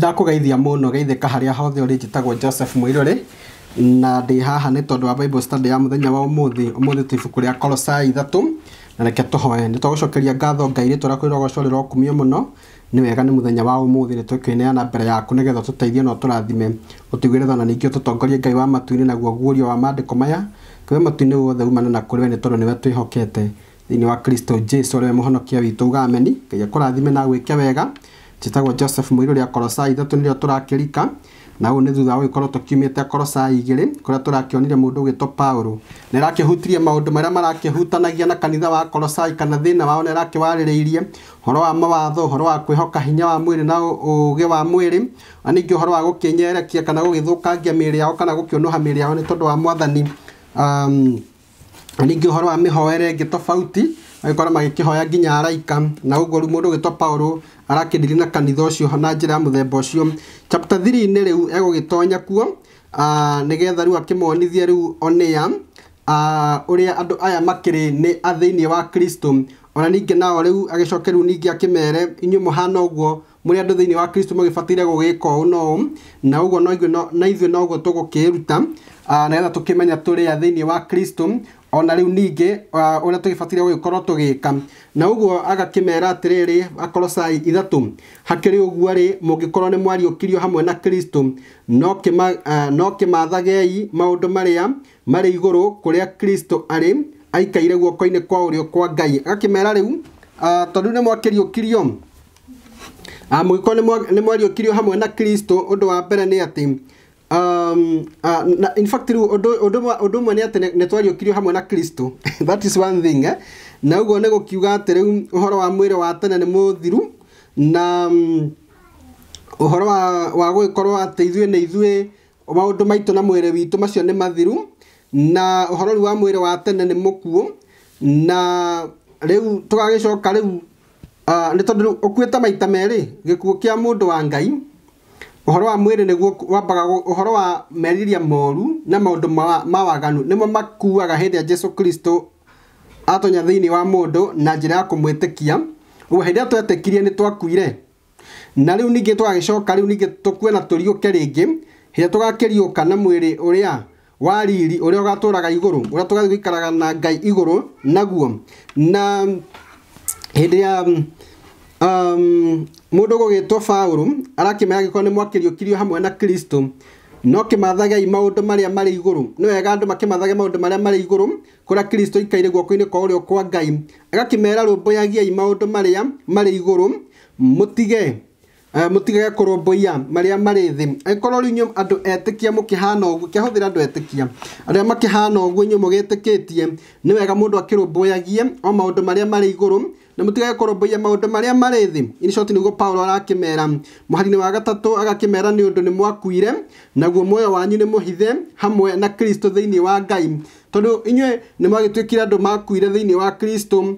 ndakugeithia muno geithika haria hothe uri njitagwo Joseph Muiruri na ndä haha nä tondå wa bible study ya muthenya wa umuthi umuthi tå ibuku rä a ithatu na reke tå hoe nä ngatho ngai rä twä ra kwä rogocorä ra kumio må no nä wega nä muthenya wa umuthi nä twä mbere yaku nä getha tå teithie no tå rathime å ngai wa matu-inä naguo wa mandäko maya kwä matu wothe umane na kå rä we nä tondå nä we twä hokete wa kristo jesu å we må honokia ugameni ngai akå na gwä wega njĩtagwo joseph mũirũ rĩa korosai ithatũ nĩrĩo tũrakĩrika na ũũ nĩ thutha wa gũkorwo tũkiumĩte korosai igĩrĩ kũrĩa tũrakĩonire mũndũ ũgĩtwo paulo nĩ ĩrakĩhutirie maũndũ marĩa marakĩhutanagia na kanitha wa korosai kana thĩna wao nĩ ĩrakĩwarĩrĩirie horo wa mawatho horo wa kwĩhoka hinya wa mwiri na uge wa mwiri na ningĩ horo wa gũkĩnyerekia kana gũgĩthũkangia mĩĩrĩ yao kana gũkĩũnũha mĩĩrĩ yao ni tondũ wa mwathani um, ningĩ ũhoro wa mĩhoere ĩngĩ tofauti magĩkorwo magĩkĩhoya nginya araika na ũguo rĩu mũndũ ũgĩtwo paulo arakĩndiria na kanitha ũcio na njĩra ya mũthemba ũcio chapter 3-inĩ rĩu egũgĩtonya kuo ah, nĩgetha rĩu akĩmonithie rĩu onea ah, ũrĩa andu aya makiri ni athini wa kristo ona ninge nao riu agĩcoke rĩu ningĩ akĩmere inyuĩ mũhana ũguo mũrĩ andũ thĩiniĩ wa kristo mũgĩbataire gũgĩka uno na no igwe no na ithuĩ noguo tũgũkĩruta ah, nĩgetha tũkĩmenya tũrĩ a athini wa kristo ona rä u ona å rä a tå gä batire gä korwo tå gä ka na å guo agakä mera atä rä rä akorwo cai ithatå hakä rä å guo rä må ngä korwo nä mwariå kirio hamwe na kristo no kä mathagei maå ndå marä a marä igå rå kå rä a kristo arä aikaire guoko-inä kwa å rä kwa ngai agakä mera rä u tondå nä mwakĩriå kirio må gä korwo nä mwariå kirio hamwe na kristo å ndå wa mbere nä atä um, uh, na, in fact rä u å mwe nä atä nä twariå hamwe na kristo that is one thing eh? na å guo nä gå kiuga atä rä u å horo wa mwä rä wa tene nä må thiru na um, å horo wa gå gä korwo atä ithuä nä ithuä maå ndå maitå na mwä rä witå macio nä mathiru na å horo wa mwä rä wa tene nä må kuo na rä u tå gagä coka rä u uh, nä tondå å kuä ta maita merä gä kuo kä a må ndå wa ngai uhoro wa mwĩrĩ nĩguo wambaga uhoro wa meriria moru na maundu mawaganu waganu nĩmo makuaga hĩndĩ ya Jesu Kristo atonya thĩinĩ wa mũndũ na njĩra ya kũmwĩtĩkia ũguo hĩndĩ ĩrĩa twetĩkirie nĩ twakuire na rĩu ningĩ tũgagĩcoka rĩu ningĩ tũkuona tũriũke rĩngĩ hĩndĩ tũgakĩriũka na mwĩrĩ ũrĩa wa riri ũrĩa ũgatũraga igũrũ ũrĩa tũgathiĩ gũikaraga na Ngai igũrũ naguo na hĩndĩ ya um, mundu gugitwo Paulu arakimera giko ni kirio hamwe na Kristo no kimathagai maundu maria mari iguru ni wega andu makimathage maundu maria mari iguru kuria Kristo ikaire guoko-ini kwa urio kwa Ngai agakimera rumbuyagiai maundu maria mari iguru mutige eh, mutigage kurumbuiya maria mari thi angikorwo riu inyu andu etikia mukihana uguo kiahuthira andu etikia aria makihana uguo inyu mugitikitie ni wega mundu akirumbuyagie o maundu maria mari iguru na mutige kurumbuiya maundu maria mari thi ini shoti niguo paulo arakimera muhari-ini wa gatatu agakimera ni undu ni mwakuire naguo moyo wanyu ni muhithe hamwe na kristo thiini wa ngai tondu inywe ni magitwikira andu makuire thiini wa kristo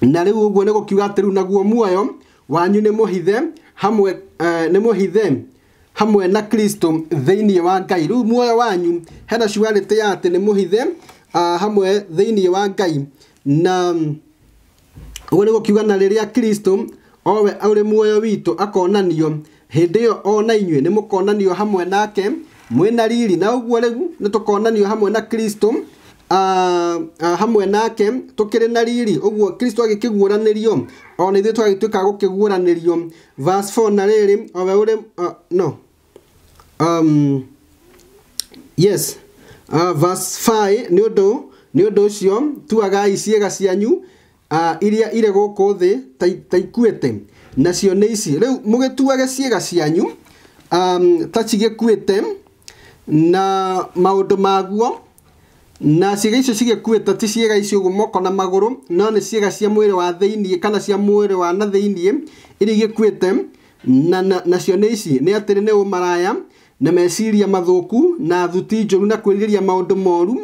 na riu uguo ni gukiuga ati riu naguo muoyo wanyu ni muhithe hamwe uh, eh, ni muhithe hamwe na kristo thĩinĩ wa ngai rĩu muoyo wanyu hena cuarĩtĩ ya atĩ nĩ mũhithe ah, hamwe thĩinĩ wa ngai na ũguo nĩ gũkiuga na rĩrĩa kristo owe ũrĩ muoyo witũ akonanio hĩndĩ ĩyo ona inyuĩ nĩ mũkonanio hamwe nake mwĩna riri na ũguo rĩu nĩ tũkonanio hamwe na kristo Uh, uh, hamwe nake tũkĩrĩ na riri ũguo kristo agĩkĩguũranĩrio ona na ithuĩ tũgagĩtuĩka gũkĩguũranĩrio verse 4 na rĩrĩ owe ũrĩ no um, yes uh, verse 5 nĩ ũndũ nĩ ũndũ ũcio tuagai ciĩga cianyu Ah, iria ire gũkũ thi ta ikuĩte nacio nä ici gä tuage ciega cianyu um, ta cigĩkuĩte na ndå maguo na ciĩga icio cigĩkuĩte ti ciega icio gå moko na magå no nĩ ciega cia mwĩrĩ wa thĩiniĩ kana cia rä wa na thĩiniĩ iria kuä na nacio nä ici rä nä å maraya na meciria mathuku na thuti njoru na kwĩrirĩria maũndũ moru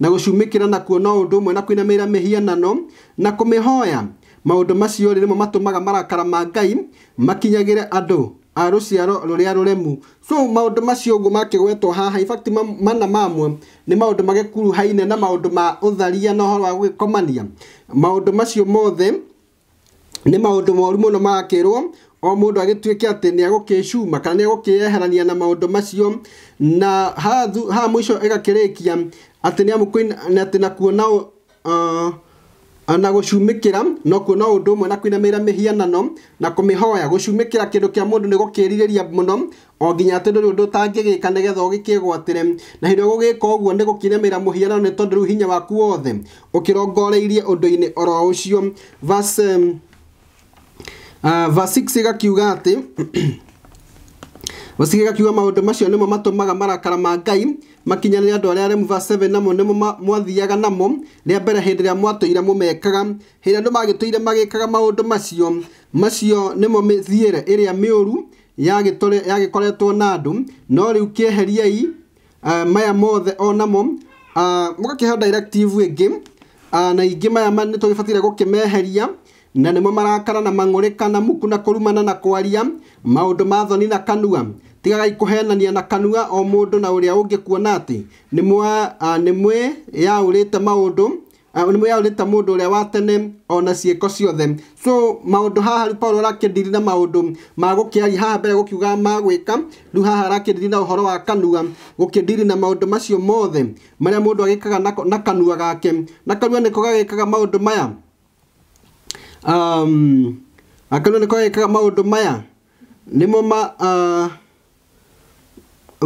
na gũcumĩkĩra nakuo no ũndũ ũmwe na kwĩnamĩrĩra mĩhianano na kũmĩhoya maũndũ macio rĩ nĩmo matũmaga marakara ma Ngai makinyagĩre andũ a rũciaro rũrĩa rũremu so maũndũ macio ũguo makĩgwetwo haha in fact mana mamwe nĩ maũndũ magĩkuruhaine na maũndũ ma ũtharia na ũhoro wa gũgĩkomania maũndũ macio mothe nĩ maũndũ moru mũno marakĩrwo o må ndå ke atä nä agå kä cuma kana nä agå kä eherania na maå ndå macio na ha, ha må ico gakä rä kia atä nä amå na kuona uh, na gucumikira no kuona undu umwe na kä mihianano na kumihoya gucumikira kindu kia mundu ni gukiririria muno o nginya atä ndå rä å ndå tangä gä ka nä getha å gä kä re na hä ndä gå gä ka å guo nä gå kinä mä ra må hianano nä tondå rä u hinya waku wothe å kä rongoreirie ndå inä oro å cio Ah, verse 6 ĩgakiuga atĩ Wasiki gakiuga maundu macio nimo matumaga marakara ma Ngai makinyanĩria andũ arĩa aremu verse 7 namo nimo mwathiaga namo rĩa mbere hĩndĩ ĩrĩa mwatũire mũmekaga hĩndĩ andũ magĩtũire magĩkaga maũndũ macio macio nimo mĩthiĩre ĩrĩa mĩũru yagĩkoretwo na andũ no rĩu kĩeheriei uh, ah, maya mothe onamo namo uh, mũgakĩheo directive ĩngĩ uh, na ingĩ maya gå kä meheria na nĩmo marakara na mangoreka na muku na kũrumana na kwaria maũndũ ma thoni na kanua tigagai kũhenania na kanua o mũndũ na ũrĩa ũngĩ kuona ya nĩ mwĩyaũrĩte ni mwe ya mũndũ ũrĩa wa watene ona cieko ciothe so ha haha paulo rake ndiri na maũndũ ma gũkĩaria haha mbere gũkiuga ma gwĩka ha rake ndiri na uhoro wa kanua gũkĩndiri na maũndũ macio mothe marĩa mũndũ agikaga na kanua gake na kanua nĩko gagĩkaga maya um, akorwo nä korwo ekaga maå ndå maya nä ma uh,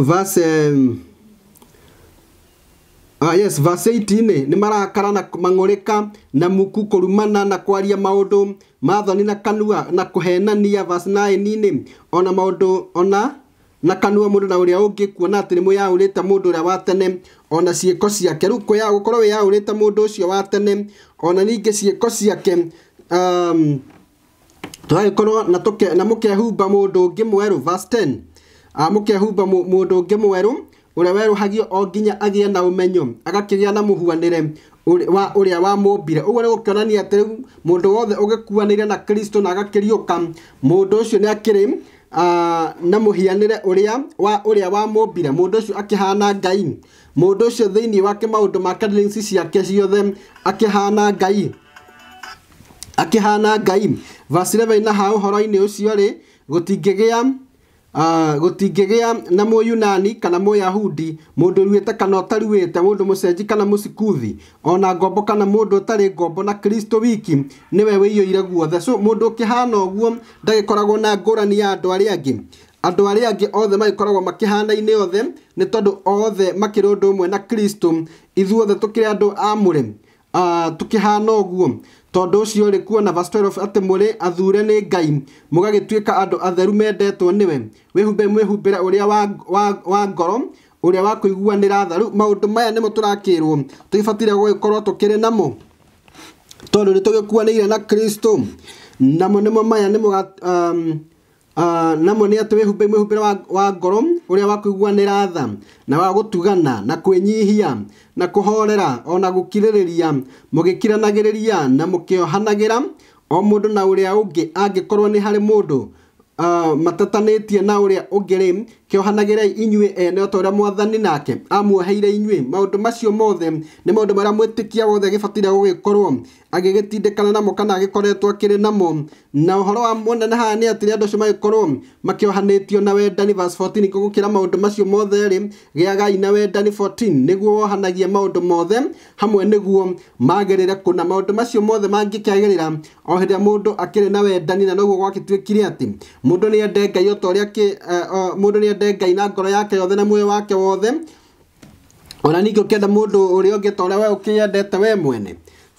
verse um, yes, verse 18 marakara na mang'årä na muku kå na kwaria maå mathoni na kanua na kå henania nini ona maå ona na kanua må ndå na å rä a å ngä kuona atä nä må yaå rä te må ndå å rä a wa tene ona ciäko ciake ruko ya gå korwo wä yaå rä te må ndå å cio wa tene ona ningä ciäko ciake um, korwo na mũkehumba mũndũ ũngĩ mwerũ verse 10 uh, mũkehumba mũndũ ũngĩ mwerũ ũrĩa werũhagio o nginya e na ũmenyo a na re wa a wa mũmbire ũguo nĩ gũkĩonania atĩ må ndå wothe ũgĩkuanĩire na kristo na agakĩriũka mũndũ ũcio nĩ akĩrĩ uh, na rä a wa ũrĩa wa å cio akä hana ngai cio thä thĩiniĩ wake ndå ma ciake ciothe hana ngai akihana ngaim vasire vaina ha uhoro-ini ucio ri gutingigia Uh, gutingigia na mũyunani kana mũyahudi mundu ruĩte kana ũtaruĩte mundu mũcenji kana musikuthi ona ngombo kana mundu ũtarĩ ngombo na kristo wiki nĩwe wĩiyũire guothe so mundu ũkĩhana ũguo ndagĩkoragwo na ngũrani ya andu arĩa angi andu arĩa angi othe magĩkoragwo makĩhanaine othe ni tondu othe makĩrĩ ũndũ ũmwe na kristo ithuothe tũkĩrĩ andu amũre Ah, tukĩhana ũguo tondũ ũcio rĩ kuona atĩ mũrĩ athure nĩ ngai mũgagĩtuĩka andũ atheru mendetwo nĩwe wĩhumbe mwĩhumbĩre ũrĩa wa ngoro ũrĩa wa kũiguanĩra tha rĩu maũndũ maya nĩmo tũrakĩrwo tũgĩbatire gũgĩkorwo tũkĩrĩ namo tondũ nĩ tũgĩkuanĩire na kristo namo nĩmo maya nĩmo um, Ah, namo nä atä wä humbä re wa ngoro å rä a wa kå tha na wa gå tugana na kwä nyihia na kå horera ona gå kirä rä ria må gä kiranagä rä ria na må kä ohanagä ra o må ndå na å rä a å ngä angä korwo nä harä må ndå ah, matatanä tie na å rä a å ngä rä kĩohanagirai inyuĩ ene o ta ũrĩa mwathani nake amuoheire inyuĩ maundu macio mothe nĩ maundu marĩa mwĩtĩkia wothe agĩbatire gũgĩkorwo agigitindikana namo kana agĩkoretwo akĩrĩ namo na ũhoro wa mũnene haha nĩ atĩ andũ acio magĩkorwo makĩohanĩtio na wendani verse 14 gũkĩra maundu macio mothe ri gĩagai na wendani 14 niguo wohanagie maundu mothe hamwe niguo magĩrĩre kuna maundu macio mothe mangĩkĩagĩrĩra o hĩndĩ ĩrĩa mũndũ akĩrĩ na wendani na noguo gwagĩtuĩkire atĩ mũndũ nĩ ende ngai o ta ũrĩa eh, mũndũ wende ngai na ngoro yake yothe na muoyo wake wothe ona ningä å må ndå å rä a å ngä ta å rä a we å kä ũkĩendete we mwene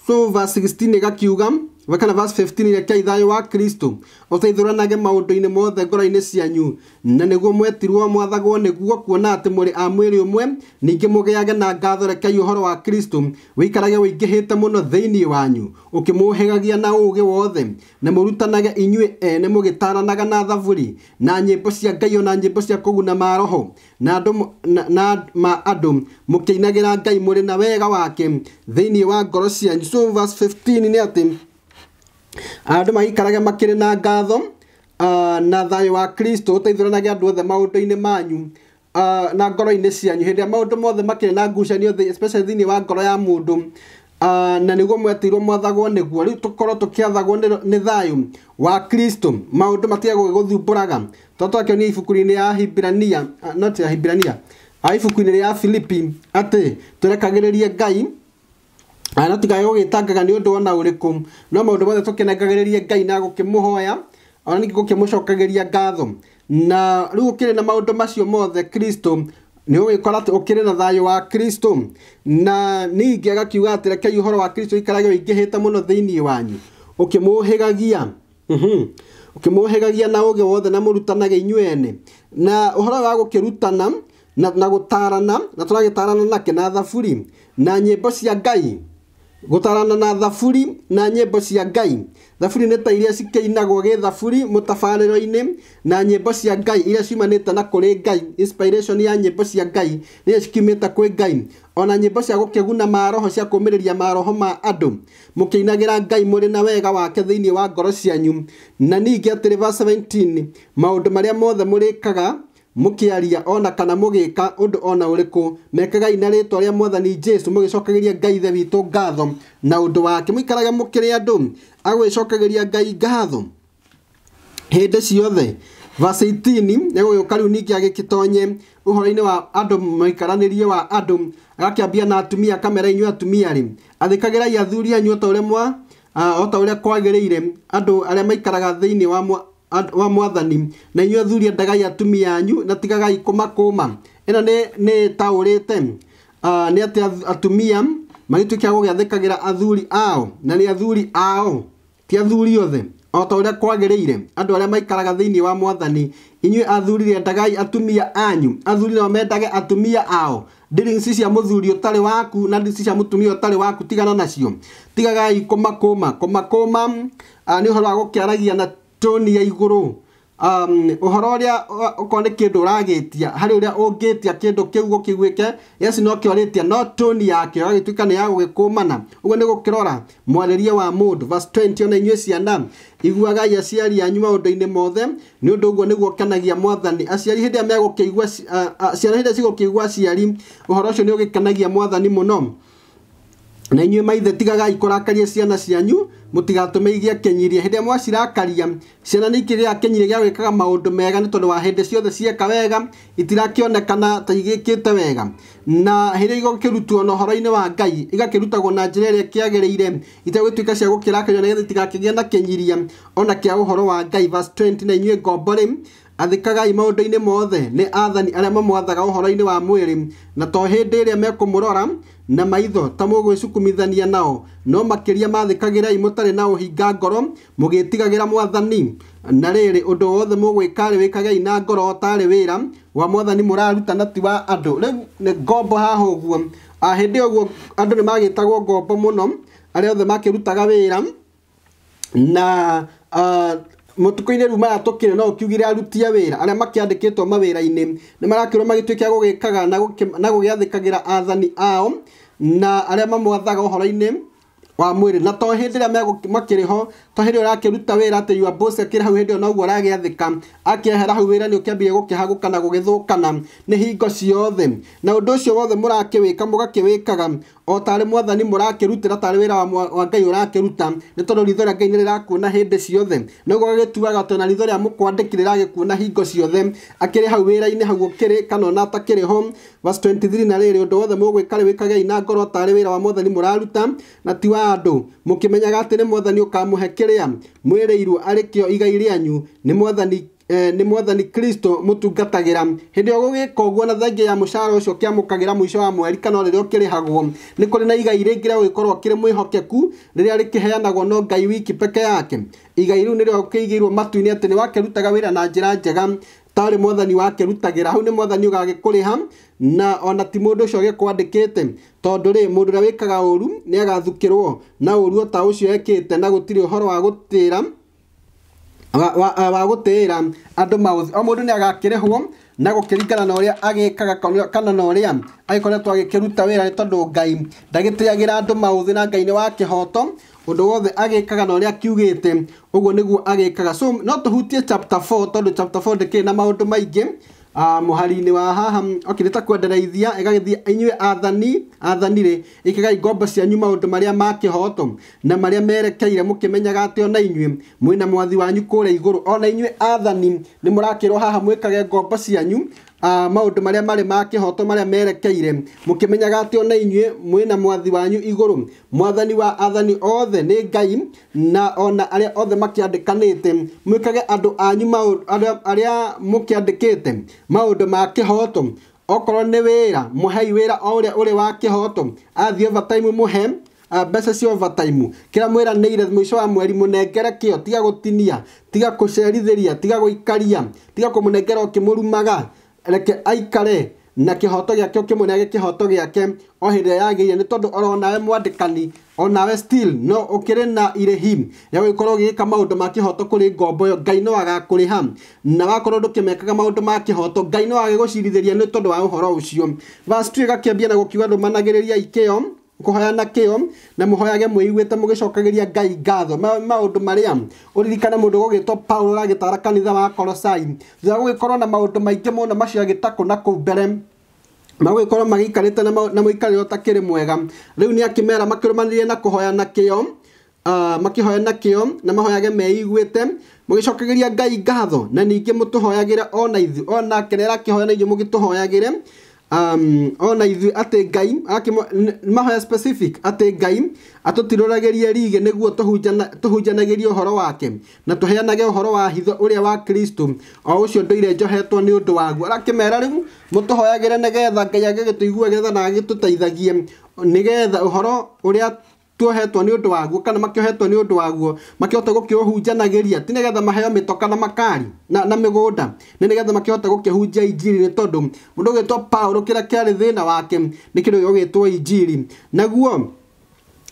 so verse 16 gakiuga wakana verse 15 reke ithayo wa kristo ũteithũranage maũndũ-inĩ mothe ngoro-inĩ cianyu na nĩguo mwetirwo mwathagwo nĩguo kuona atĩ mũrĩ a mwe ũmwe ningĩ mũgĩage na ngatho rekei ũhoro wa kristo ũikarage ũingĩhĩte mũno thĩinĩ wanyu ũkĩmũũhĩgagia na ũũgĩ wothe na mũrutanage inyuĩ ene mũgĩtaranaga na thaburi na nyĩmbo cia ngai ona na nyĩmbo cia kũguna ma maroho na, na, na ma andũ mũkĩinagĩra ngai mũrĩ na wega wake thĩinĩ wa ngoro cianyu so verse 15 nĩ atĩ andå magaikarage makä rä na ngatho ah, na thayå wa kristo å teithåranage andå othe maå-ndå-inä manyu ah, na ngoro-inä cianyu hä ndä ä maå ndå mothe makä rä na ngucanio thä inä wa ngoro ya må ndå ah, na nä guo mwetirwo mwathagwo nä guo rä u tå korwo tå kä athagwo nä thayå wa kristo maå ndå matigagwo gä gå thumbåraga to twakĩonia ibuku-inĩ ya hibirania not ya hibirania ibuku-inĩ rĩa filipi atĩ tũrekagĩrĩrie ngai ana tigai gå gä tangaga nä å ndå ona å rä kå no maå ndå mothe tå kä nengagä rä rie ngai na gå kä må hoya ona ningä gå kä må cokagä ngatho na rä u gå na maå ndå macio mothe kristo nä å gä kora atä å na thayå wa kristo na ningä agakiuga atä rekei å horo wa kristo ikarage å ingä hä te må no thä iniä wanyu å kä må hä gagia å kä må hä gagia na å gä wothe na må rutanage inyuä na å horo wa gå kä rutana na gå tarana na tå ragä tarana nake na thaburi na nyä mbo cia ngai gutarana na thaburi na nyimbo cia ngai thaburi nä ta iria cikäinagwo gä thaburi må tabarä na nyimbo cia ngai iria ciumanä na kå ngai inspiration ya nyimbo cia ngai nä iria cikiumä te kwä ngai ona nyimbo cia gukiguna maroho cia kumiriria maroho ma andu mukiinagira ngai muri na wega wake thiini wa ngoro cianyu na ningi atiri verse 17 maundu maria mothe murikaga mukiaria ona kana mugika undu ona uriku mekagai na ritwa ria mwathani Jesu mugicokagiria Ngai the witu ngatho na undu wake muikarage mukiri andu agwicokagiria Ngai ngatho hinde ciothe vasitini 18 egũgĩũka rĩu agikitonye agĩgĩtonye ũhoro wa andu mũikaranĩrie wa andũ agakĩambia na atumia kamera inyu atumia rĩ athĩkagĩrai athuri anyu mwa ota ũrĩa kwagĩrĩire andu arĩa maikaraga thĩinĩ wa wa mwathani na inyuĩ athuri endagai atumia anyu na tigagai kũmakũma ĩno nĩ taũrĩte ah, nĩ atĩ atumia magĩtuĩke a gũgĩathĩkagĩra athuri ao na nĩ athuri ao ti athuri othe o ta ũrĩa kwagĩrĩire andũ arĩa maikaraga thĩinĩ wa mwathani inyuĩ athuri rĩendagai atumia anyu athuri nao mendage atumia ao ndiri cia mũthuri ũtarĩ waku na ndirici cia mũtumia ũtarĩ waku tigana nacio tigagai kũmakũma kũmakũma ah, nĩ ũhoro wa gũkĩaragia na toni ya iguru um uhoro ria uko uh, kindu uragitia hari uria ungitia kindu kiugo gukiguike yes no kioretia no toni yake agituika ni ya gugikumana uguo ni gukirora mwaleria wa mundu verse 20 ona inyuĩ ciana iguagai ya nyuma maũndũ ine mothe nĩ ũndũ ũguo nĩguo kanagia mwathani aciari hĩndĩ ĩrĩa megũkĩigua uh, uh, ciana hĩndĩ ĩrĩa cigũkĩigua uhoro ucio ni ugikanagia ũgĩkenagia mwathani mũno na inyuĩ maithe tigagai kå rakaria ciana cianyu må tigatå mũtigatũme igĩakenyirie hĩndĩ ĩrĩa mwacirakaria ciana nä ikĩrĩa kenyirie gĩa gwĩkaga maũndũ mega nä tondå wa hĩndĩ ciothe cieka wega itirakĩonekana ta igä kä te wega na hä rä hĩndĩ ĩrĩa rutwo na ũhoro-inĩ wa ngai igakä rutagwo na ä rä a kä njĩra ĩrĩa tuä ka cia gũkĩrakario nĩgetha itigakĩgĩe na kĩnyiria ona å horo wa ngai na inyuĩ ngombo rĩu athĩkagai maũndũ-inĩ mothe athani aathani arĩa mamwathaga uhoro inĩ wa mwiri na to hĩndĩ ĩrĩa mekumurora na maitho ta mũgwĩcukumithania nao no makiria mathĩkagĩrai mũtarĩ na uhinga ngoro mugitigagira mwathani na riri undu wothe mũgwĩka-rĩ wĩkagei na ngoro ũtarĩ wira wa mwathani muraruta na ti wa andũ rĩu nĩ ngombo haha ũguo hĩndĩ ũguo andũ nĩ magitagwo ngombo muno arĩa othe makirutaga wira na mutukuinä rä u maratåkire no å kiugire re a wä ra arä a makä arĩa makĩandĩkĩtwo mawĩra-inä nä marakä rwo magä marakĩrwo magĩtuĩke a kaga na gå gä athä kagä ra athani ao na arä a mamwathaga å horo-inä wa mwä rä na to a ĩrĩa rä ho tahirä akĩruta wĩra atĩ yuambũci akĩrĩ hau hĩndĩ ĩyo noguo aragĩathĩka akĩehera hau wĩra nĩ ũkĩambire gũkĩhagũka na gũgĩthũkana nĩ hingo ciothe na ũndũ ũcio wothe mũrakĩwĩka mũgakĩwĩkaga o tarĩ mwathani mũrakĩrutĩra tarĩ wĩra wa ngai ũrakĩruta nĩ tondũ ritho rĩa ngai nĩ rĩrakuona hĩndĩ ciothe noguo gagĩtuaga tondũ na ritho rĩa mũkwandĩkire rĩragĩkuona hingo ciothe akĩrĩ hau wĩra-inĩ hau ũkĩrĩ kana ona atakĩrĩ ho verse 23 na rĩrĩ ũndũ wothe mũgwĩka rĩ wĩkagei na ngoro tarĩ wĩra wa mwathani mũraruta na ti wa andũ mũkĩmenyaga atĩ nĩ mwathani ũkamũhe kĩrĩa rĩa mwĩrĩirwo arĩ kĩo igai rĩanyu nĩ mwathani Eh, nĩ mwathani kristo mũtungatagĩra hĩndĩ ĩyo gũgĩka ũguo na thengia ya mũcara ũcio kĩamũkagĩra mũico wa mweri kana rĩrĩa ũkĩrĩhagwo nĩ kũrĩ na igai rĩngĩ rĩa gũgĩkorwo kĩrĩ mwĩhokeku rĩrĩa rĩkĩheanagwo no ngai wiki peke yake igai rĩu nĩrĩo ũkĩigĩirwo matu-inĩ atĩ nĩ wakĩrutaga wĩra na njĩra njega tarä mwathani wakerutagä hau nä mwathani å gagä ha na ona ti må ndå å cio ri mundu tondå rä må ndå å rä a wä kaga å ru nä agathukä rwo na å ru o ta å cio ekä te na gå tirä å horo wa gutira wa gå tä ra andå o må ndå nä agakä na gå kä ringana na å rä a agä kaga kana na å rä a agä agä koretwo kä ruta wä ra ni tondå ngai ndagä ra andå maå thä na ngai ni wa å ndå wothe agä kaga na å rä a te å guo nä guo agä kaga no tå hutie tondå ndä kä rä na maå ndå maingä Ah, muhari-inĩ wa haha okĩrĩ ta kwendereithia ĩgagĩthiĩ inyuä athani athani rĩ ĩkĩgai ngombo cianyu maũndũ marĩa makä hoto na marĩa merekeire menyaga atä ona mwä na mwathi wanyu igå rå ona inyuä athani rakä rwo haha kage ngombo cianyu Ah, maundu maria mari make hoto maria merekeire mukimenyaga ati ona inyue mwina mwathi wanyu iguru mwathani wa athani othe ni ngai na ona aria othe makiandikanite mwikage andu anyu aria mukiandikite maundu make hoto okorwo nä wä ra må hei wä ra o rä wa kihoto hoto athiä ovataimu må he ah, mbeca cia ovataimu kä rä a mwä ire wa mweri må kio o tiga gutinia tinia tiga kucerithiria ria tiga guikaria ikaria tiga kumunengera må nengera å kä må rumaga reke aikare na kä gä kĩhoto gĩake ũkĩmũneage kĩhoto gĩake o hĩndĩ ĩrĩa yagĩrĩire nĩ tondũ oronawe mwandĩkani onawe still no ũkĩrĩ na irĩhi rĩa gũgĩkorwo ũgĩgĩka maũndũ ma kĩhoto kũrĩ ngombo ĩyo ngai no rä ha na wakorwo maå ndå ma kä hoto ngai no agä gå cirithä ria nä tondå wa å horo å cio gakä ĩgakĩambia na gå kiuga managä gũkiuga ndũmanagĩrĩriai kĩyo kuhoya na kĩo na mũhoyage mwĩiguĩte mũgĩcokagĩria ngai ngatho maundu maria uririkana mundu gũgĩtwo paulo ũragĩtara kanitha wa korosai thutha gũgĩkorwo na maundu maingĩ mũno macio agĩtakwo na kũu mbere magũgĩkorwo magĩikarĩte na mũikarĩre ũtakĩrĩ mwega riu ni akimera makirumanirie na kũhoya na kĩo makĩhoya na kio na mahoyage meiguite mũgĩcokagĩria ngai ngatho na ningi mũtũhoyagĩre ona ithuĩ ona nake nĩ na inyuĩ mugituhoyagire um, ona ithu atä ngai mahoya specific atä ngai atåtiroragärie rige nä guo tå hunjanagärie å horo wake na tå heanage å horo wa hitho å rä a wa kristo o å cio ndå njohetwo nä å ndå waguo akä mera rä u må tå hoyagä re nä getha ngai agä tå igua getha na agä tå teithagie nä getha å horo å rä a tuohetwo ni undu waguo kana makĩohetwo nĩ ũndũ waguo makĩhota gũkĩũhunjanagĩria ti nĩgetha maheo mĩtoka na makari na, na mĩgũnda nĩ nĩgetha makĩhota gũkĩhunjia injiri nĩ tondũ mũndũ ũgĩtwo paũlũ kĩrĩa kĩarĩ thina wake nĩ kĩndũ gĩgũgĩtwo injiri naguo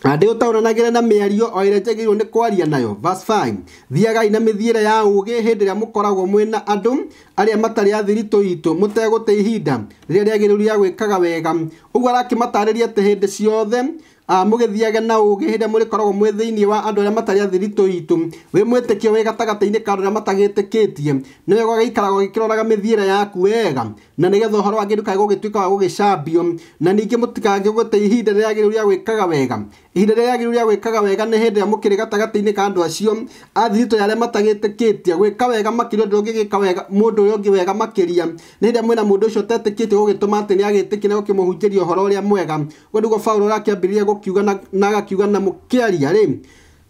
ndĩũtaũranagĩre na mĩario o ĩrĩa njagĩrĩirwo nĩ kwaria nayo verse 5 thiagai na mĩthiĩre ya ugi hĩndĩ ĩrĩa mũkoragwo mwĩna andũ arĩa matarĩ a thiritũ itũ mũtegũte ihinda rĩrĩa rĩagĩrĩru rĩa gwĩkaga wega ũguo arakĩmatarĩria atĩ hĩndĩ ciothe Ah, mugithiage na ugi hinde muri korogo mwi thiini wa andu ya matari athiritu itu we mwitikio wi gatagataini ka andu aria matagitikitie ni wega ũgaikaragwo gikiroraga mĩthiĩre yaku wega na nĩgetha ũhoro wa kĩndũ kaĩ gũgĩtuĩka wa gũgĩcambio na ningĩ mũtikangĩgũte ihinde rĩrĩa rĩagĩrĩru rĩa gwikaga wega ihinde rĩrĩa rĩagĩrĩru rĩa gwikaga wega nĩ hinde ya mũkĩrĩ gatagatĩ-inĩ ka andũ acio athiritũ arĩa matagĩtĩkĩtie gwĩka wega makĩria ndu ngigika wega mundu uyo ngi wega makĩria nĩ hĩndĩ mwĩna mundu ucio ũtetĩkĩtie gũgĩtũma atĩ nĩ agĩtĩkĩra gũkĩmũhunjĩria horo ria mwega ũguo nĩguo rakia arakĩambĩrĩria kiuga na agakiuga na mukiaria rä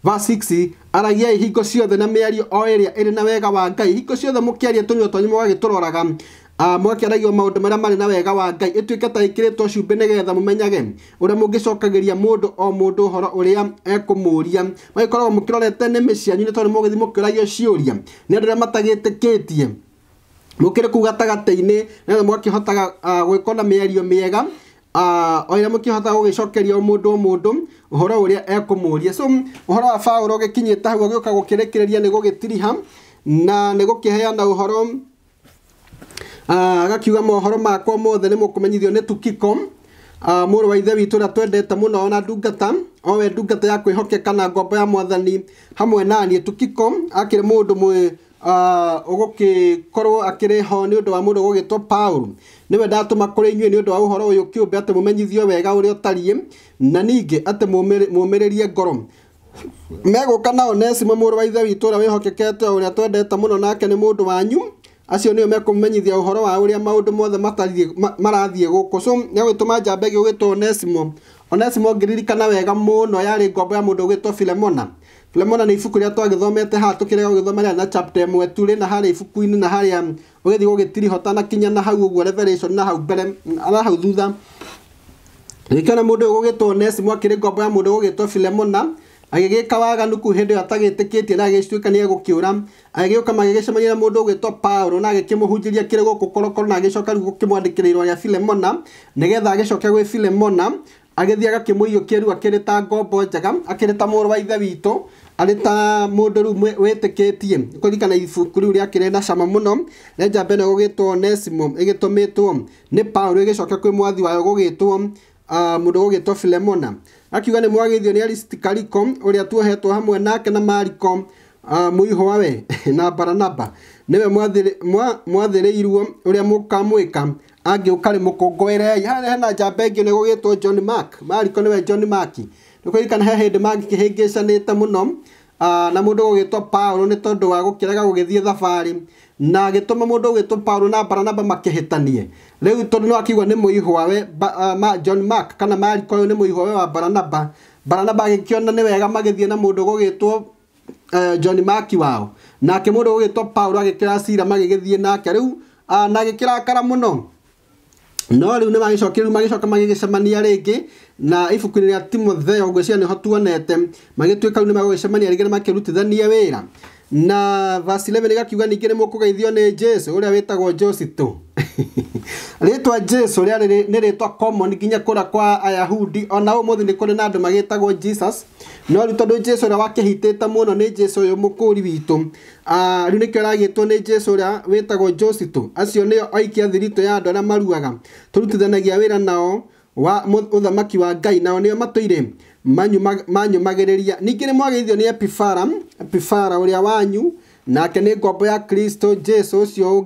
verse 6 aragiai hingo ciothe na mĩario o ĩrĩa ĩrĩ na wega wa ngai hingo ciothe mũkĩaria tũnyua twanyu mũgagĩtũroraga ah, mwakĩaragia maũndũ marĩa marĩ na wega wa ngai ĩtuĩke ta ĩkĩrĩtwo cumbĩ nĩgetha mũmenyage ũrĩa mũngĩcokagĩria mũndũ o mũndũ ũhoro ũrĩa ekũmũũria magĩkoragwo mũkĩrorete nĩmĩ cianyu nĩ tondũ mũgĩthiĩ mũkĩũragio ciũria nĩ andũ arĩa matagĩtĩkĩtie mũkĩrĩ kũu gatagatĩ-inĩ nĩgetha mwakĩhotaga ah, gwĩkona mĩario mĩega oire mukihota gugicokeria o å o mundu ekå må ekumuria so horo wa Paulo ugikinyite hau nä gå ni gugitiriha na nä gå kä heana å horo ah, agakiuga mohoro makwa mothe nä må kå menyithio nä tukiko ah, må rå wa ithe witå å rä a twendete må no ona ndungata owe ndungata ya kwä hokeka na ngombo ya mwathani hamwe naniä tukiko akä rä må ndå Ah, ũgũgĩkorwo akĩrĩ ho nĩ ũndũ wa mũndũ ũgũgĩtwo Paul nĩwe ndatũma kũrĩ inyuĩ nĩ ũndũ wa ũhoro ũyũ kĩũmbe atĩ mũmenyithio wega ũrĩa ũtariĩ na ningĩ atĩ mũũmĩrĩrie ngoro megũka na Onesimo mũrũ wa ithe witũ ũrĩa wĩhokekete ũrĩa twendete mũno nake nĩ mũndũ wanyu acio nĩo mekũmenyithia ũhoro wa ũrĩa maũndũ mothe marathiĩ gũkũ so nĩagwĩtũma njamba ĩngĩ gũgĩtwo Onesimo Onesimo ngĩririkana wega mũno yarĩ ngombo ya mũndũ ũgĩtwo Filemona Philemon nĩ ibuku rĩrĩa twagĩthomete haha tũkĩrega gũgĩthoma rĩarĩ na chapter ĩmwe tu rĩ na harĩa ibuku-inĩ na harĩa ũgĩthiĩ gũgĩtirihota na kinya na hau ũguo Revelation na hau mbere na hau thutha gĩkiona mũndũ ũyũ gũgĩtwo Onesimo akĩrĩ ngombo ya mũndũ gũgĩtwo Philemona agĩgĩka waganu kuu hĩndĩ ĩyo atagĩtĩkĩtie na agĩtuĩka nĩ egũkĩũra agĩgĩũka magĩgĩcemania na mũndũ ũgĩtwo Paulo na agĩkĩmũhunjĩria kĩrĩ gũkũ korokoro na agĩcoka rĩu gũkĩmwandĩkĩra irũa rĩa Philemona nĩgetha agĩcoke gwĩ Philemona agĩthiĩ agakĩmũiyũkia kieru akire ta ngombo njega akire ta mũrũ wa ithe witũ arĩ ta mũndũ rĩu wĩtĩkĩtie kũririkana ibuku rĩu rĩakĩrĩ na cama mũno renja mbere gũgĩtwo nesimo ĩgĩtũmĩtwo nĩ paulo ĩgĩcoka kwĩ mwathi wayo gũgĩtwo mũndũ gũgĩtwo filemona akiuga ni mwagithio ni arisikariko ũrĩa tuohetwo hamwe nake na mariko Ah, muiho awe na Baranaba niwe mwathiriirwo uria mukamwika angiuka ri mukongoere hena njamba ingi ni gugitwo John Mark Mariko niwe John Mark nikuririkana he hindi mangĩkĩhĩngĩcanĩte mũno ah, na mũndũ gũgĩtwo Paul nĩ tondũ wa gũkĩrega gũgĩthiĩ thabarĩ na agĩtũma mũndũ ũgĩtwo Paul na Baranaba makĩhĩtanie rĩu tondũ no akiuga nĩ ah, John Mark kana Mariko ũyũ nĩ mũihwawe wa Baranaba Baranaba agĩkĩona nĩ wega magĩthiĩ na mũndũ gũgĩtwo uh, John Maki wao nake må ndå å gä two Paulo agä kä cira magä gä thiä nake rä u ah, na gä kä rakara må no no rä u nä magä magigicemania ringi magä coka magä gä cemania rä ngä na ibuku-inä rä a timotheo ngwä cia nä ho tuonete magä tuä ka rä u nä magå gä cemania rä ngä makä wä ra na vasi 11 gakiuga ningä nä må kå jesu å rä a wä twa jesu rä arä nä rä twa nginya kå ra kwa ayahudi ona å må thä nä kå rä na andå magä tagwo jesus no rä tondå jesu å rä a wakĩhitĩte må no nä jesu å yå må kå ri witå ah, rä u ragä two nä jesu å rä a wä tagwo jositå acio nä o oikia thiritå ya andå arä a maruaga tå rutithanagia wä ra nao wa å thamaki wa ngai nao nä o matå ire manyumagĩrĩria ningĩ nĩ ithio ni epifara epifara ũrĩa wanyu nake nĩ ngombo ya kristo jesu ũcio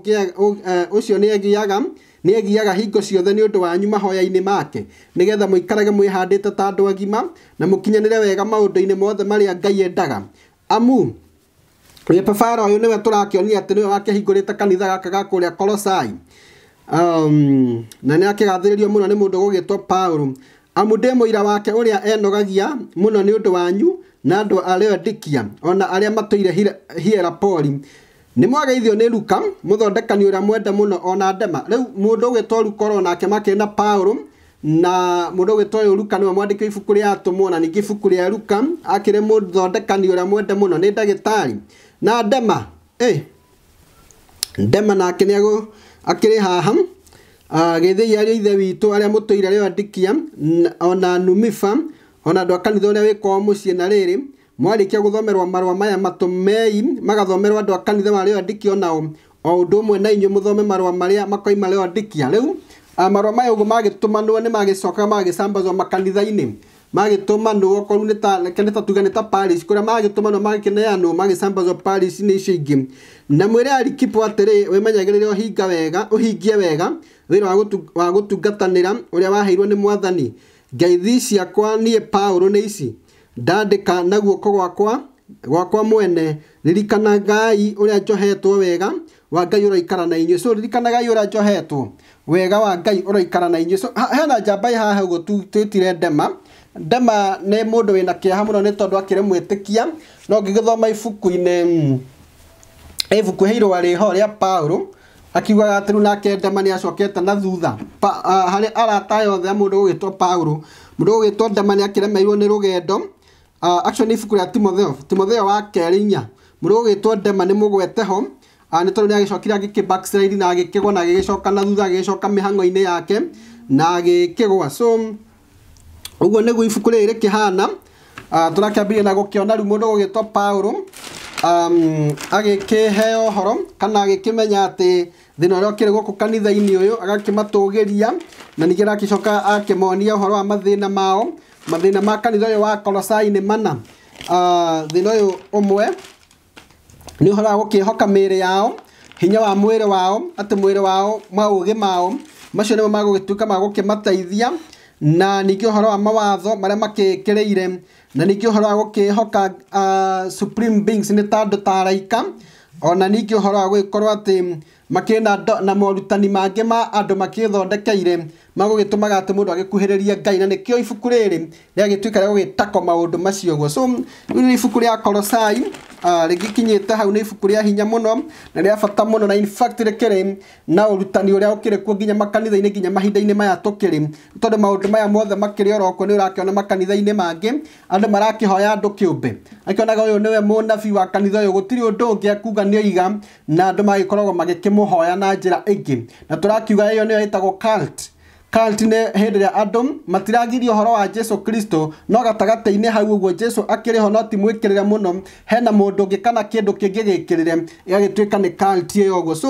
ucio ni egiaga ni egiaga hingo ciothe ni undu wanyu mahoya ini make nĩgetha mũikarage mwĩhandĩte ta andu agima na mukinyanire wega maundu-ini mothe a ngai endaga amu epifara ũyũ nĩwe tũrakĩonire atĩ nĩwe wakĩhingũrĩte kanitha gaka ga kũrĩa kolosai um, na nĩ akĩgathĩrĩrio mũno nĩ mũndũ ũgũgĩtwo paulo Amu ira wake ũrĩa enogagia muno ni undu wanyu na andũ dikia ona arĩa matũire Hierapoli. Nĩ mwageithio ni Luka, muthondekani ũrĩa mwende muno ona Ndema. riu mundu ugitoru korona onake make na Paulo na mundu ugitoru Luka ni mwandike ibuku rĩa atũmwo na ningĩ ibuku rĩa Luka akire muthondekani ũrĩa mwende muno ni dagitari Na Ndema, eh Ndema nake ago akire haha gĩthĩi arĩa ithe witũ aria mutuira arĩa andikia ona numifa ona ndo a kanitha ũrĩa wĩ kwao mũciĩ na rĩrĩ mwarĩkia gũthomerwo marũa maya matumei magathomerwo andũ a kanitha marĩa andikia onao o ũndũ mwe na inyu muthome marwa maria makoima rĩo andikia riu marwa maya ũguo magĩtũmanwo nĩ magicoka magĩcambazwo makanitha-inĩ magĩtũma nũ okorwo nĩ ta reke nĩ ta tuga nĩ ta Paris kũrĩa magĩtũma nũ magĩkĩneanwo magĩcambazwo Paris nĩ icio ingĩ na mwĩre Alikipo atĩrĩ wĩmenyagĩrĩre ũhinga wega ũhingie wega wĩra wa gũtungatanĩra ũrĩa waheirwo nä Mwathani ngeithi ciakwa niä Paũlũ nĩ ici ndandĩka na guoko gwakwa gwakwa mwene ririkanagai ũrĩa njohetwo wega wa Ngai ũraikara na inyuĩ so ririkanagai ũrĩa njohetwo wega wa Ngai ũraikara na inyuĩ so hena njamba haha ũguo twĩtire ndema ndema nä må ndå wä na kä eha må no nä tondå akä re mwä tä kia no ngä gä thoma ibuku-inä ibuku he irå rä ho rä a paå akiugaga atä rä u nake ndema nä acokete na thutha harä arata aya må ndå gå gä two paå må ndå gå gä two ndema nä akä remeirwo nä rå gendo acio nä ibuku rä a timotheo timotheo wa kerä inya må ndå gå gä two ndema nä må gwete ho nä tondå nä agä cokire agä kä na agä kä gwa na agä gä coka na thutha agä coka mä hang'o-inä yake na agä kä gwa Uguo niguo ibuku riri rikihana ah, turakiambiria na gukiona riu mundu ugitwo Paulo um, agikihe uhoro kana agikimenya ati thina uria ukiri guku kanitha-ini uyu agakimatũgiria na ningĩ arakicoka akimonia uhoro wa mathina mao mathina ma kanitha uyu wa Kolosai ah, nĩ mana uh, thina uyu umwe nĩ uhoro wa gukihoka mĩĩrĩ yao hinya wa mwĩrĩ wao atĩ mwĩrĩ wao maũgĩ mao macio nĩmo magũgĩtuĩka magũkĩmateithia na ningä å horo wa mawatho marä a makä kä rä ire na ningä å horo wa gå kä hoka nä ta andå ta araika ona ningä å horo wa gå gä korwo atä makä na morutani mangä ma andå makä thondekeire magå gä tå maga atä må ndå agä kuhä rä ria ngai na nä kä o ibuku rä rä rä agä tuä ka rä a gå gä tako maå ndå macio guo so ibuku rä a korocai Ah, rĩgĩkinyĩte hau nĩ ibuku rĩa hinya mũno na rĩa bata mũno na in fact rĩkĩrĩ na ũrutani ũrĩa ũkĩrĩ kuo nginya makanitha-inĩ nginya mahinda-inĩ maya tũkĩrĩ tondũ maũndũ maya mothe makĩrĩ oroko nĩ ũrakĩona makanitha-inĩ mangĩ andũ marakĩhoya andũ kĩũmbe akĩonaga ũyũ nĩwe mũnabi wa kanitha ũyũ gũtirĩ ũndũ ũngĩ akuga nĩ oiga na andũ magĩkoragwo magĩkĩmũhoya na njĩra ĩngĩ na tũrakiuga ĩyo nĩyo ĩtagwo cult kaltine nä hä ndä matiragiri rä a andå matiragirie å horo wa jesu kristo no gatagatä-inä hau å guo jesu rä ho no ti kä rä re må no hena må ndå ngä kana kä ndå kä ngä gä kä rä re ĩgagä tuä ka nä cult ä yo guo so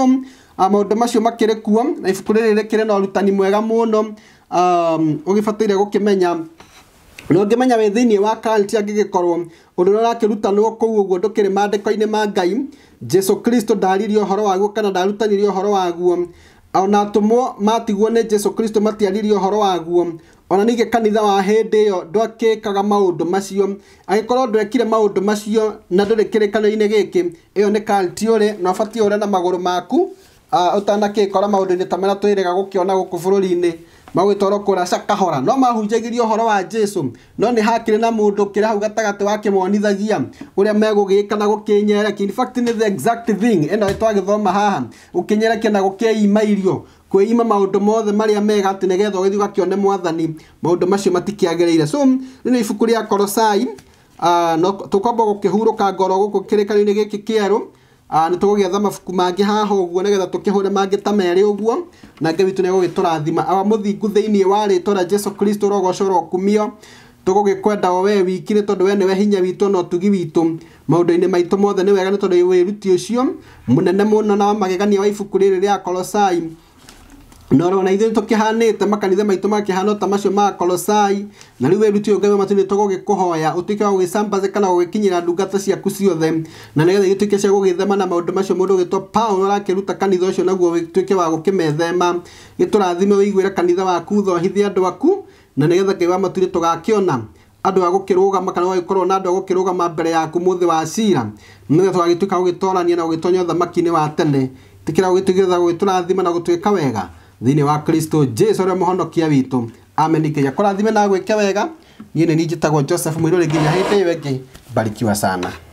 ah, maå ndå macio makĩrĩ kuo na ibuku rä rä rä kä rä na rutani mwega må no å um, gä bataire gå kä menya no ngimenya wĩ thĩinĩ wa cult angĩgĩkorwo ũndũ ũrĩa ũrakĩrutanwo kũu ũguo ndũkĩrĩ maandĩko ma ngai jesu kristo ndaririe ũhoro waguo kana ndarutanirie horo waguo ona atumwo matigwo nä jesu kristo matiaririe å horo waguo ona ningä kanitha wa hä ndä ä yo ndwakäkaga maå ndå macio agäkorwo ndwekire maå ndå macio na ndå rä kä rä kanä-inä gä kä ä yo nä kalti å rä na å batiä å na magå rå maku å ah, tanakä kora maå ndå-inä ta marä a twä rä gå kä ona gå kå bå rå ri-inä magwitwaro kuraca kahora no mahunjagiria horo wa jesu no nä hakirä na må ndå kä rä hau gatagatä wa monithagia å rä a megå gä ka na gå kä nyerekä ä twagä thoma haha gå kä nyerekä na gå kä ima irio kwĩima maũndũ mothe marĩa mega atĩ nĩgetha ũgĩthiĩ ũgakĩone mwathani maũndũ macio matikĩagĩrĩire so rĩu nĩ ibuku rĩa korosai uh, ah, no, tũkwamba gũkĩhurũka ngoro gũkũ kĩrĩkanio-inĩ gĩkĩ kĩerũ Ah, nä tå gå gä etha mabuku mangä haha å guo nä getha tå kä hå re mangä ta merä å guo na ngai witå nä gå gä tå rathima awa må thingu thä wa rä tå jesu kristo rogocå ra å kumio tå gå gä kwenda o we wiki nä tondå we nä we hinya witå na å tugi witå maå-ndå-inä maitå mothe nä wega nä tondå wä ruti å cio må nene må no na magegania wa ibuku rä rä rä a norona ithuĩ tũkĩhanĩte makanitha maitũ makĩhana ta macio ma kolosai na rĩu weruti ũyũ ngai matũ nĩ tũgũgĩkũhoya ũtuĩke wa gũgĩcambaze kana gũgĩkinyĩra ndungata ciaku ciothe na nĩgetha ke cia gũgĩthema na maũndũ macio mũndũ ũgĩtwo paulo ruta kanitha cio naguo gĩtuĩke wa gũkĩmethema gĩtũrathime wĩiguĩre kanitha waku thohithie andũ aku na nĩgetha ngai wa matũ nĩ tũgakĩona andũ a gũkĩrũgama kana gũgĩkorwo na andũ a gũkĩrũgama mbere yaku mũthĩ wa cira nĩgetha tũgagĩtuĩka gũgĩtorania na gũgĩtonya ũthamaki-inĩ wa tene tĩkĩra gũgĩtuĩka gũgĩtũrathima na gũtuĩka wega thini wa kristo jesu ria muhonokia witu amen nginya kurathime na gwikia wega niä nä ninjä tagwo joseph mwä rå rä nginya hä ndä ä we ngä sana